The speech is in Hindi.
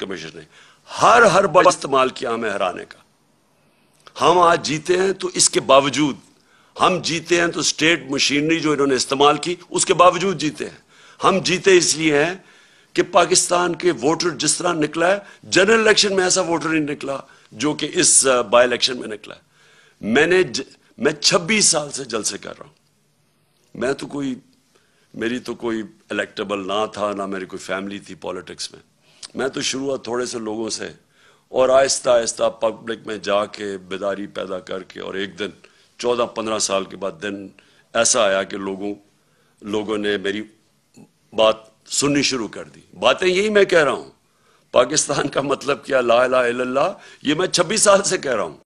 कमीशन ने हर हर बड़ा इस्तेमाल किया हमें हराने का हम आज जीते हैं तो इसके बावजूद हम जीते हैं तो स्टेट मशीनरी जो इन्होंने इस्तेमाल की उसके बावजूद जीते हैं हम जीते इसलिए हैं कि पाकिस्तान के वोटर जिस तरह निकला है जनरल इलेक्शन में ऐसा वोटर नहीं निकला जो कि इस बाय इलेक्शन में निकला है मैंने ज, मैं 26 साल से जलसे कर रहा हूं मैं तो कोई मेरी तो कोई इलेक्टेबल ना था ना मेरी कोई फैमिली थी पॉलिटिक्स में मैं तो शुरुआत थोड़े से लोगों से और आहिस्ता आहिस्ता पब्लिक में जाके बेदारी पैदा करके और एक दिन चौदह पंद्रह साल के बाद दिन ऐसा आया कि लोगों लोगों ने मेरी बात सुननी शुरू कर दी बातें यही मैं कह रहा हूँ पाकिस्तान का मतलब क्या ला ला ये मैं छब्बीस साल से कह रहा हूँ